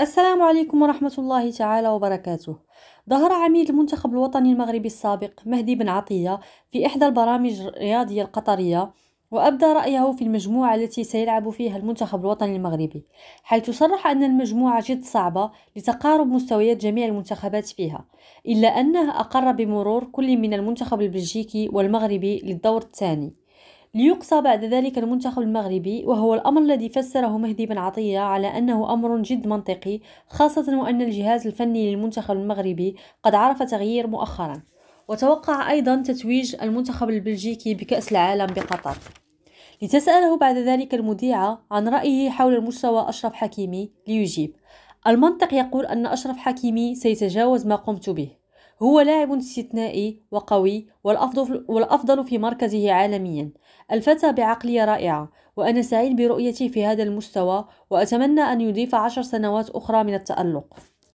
السلام عليكم ورحمة الله تعالى وبركاته ظهر عميد المنتخب الوطني المغربي السابق مهدي بن عطية في إحدى البرامج الرياضية القطرية وأبدى رأيه في المجموعة التي سيلعب فيها المنتخب الوطني المغربي حيث صرح أن المجموعة جد صعبة لتقارب مستويات جميع المنتخبات فيها إلا أنه أقر بمرور كل من المنتخب البلجيكي والمغربي للدور الثاني ليقصى بعد ذلك المنتخب المغربي وهو الأمر الذي فسره مهدي بن عطية على أنه أمر جد منطقي خاصة وأن الجهاز الفني للمنتخب المغربي قد عرف تغيير مؤخرا وتوقع أيضا تتويج المنتخب البلجيكي بكأس العالم بقطر لتسأله بعد ذلك المذيعة عن رأيه حول المستوى أشرف حكيمي ليجيب المنطق يقول أن أشرف حكيمي سيتجاوز ما قمت به هو لاعب استثنائي وقوي والأفضل, والأفضل في مركزه عالميا الفتى بعقلية رائعة وأنا سعيد برؤيته في هذا المستوى وأتمنى أن يضيف عشر سنوات أخرى من التألق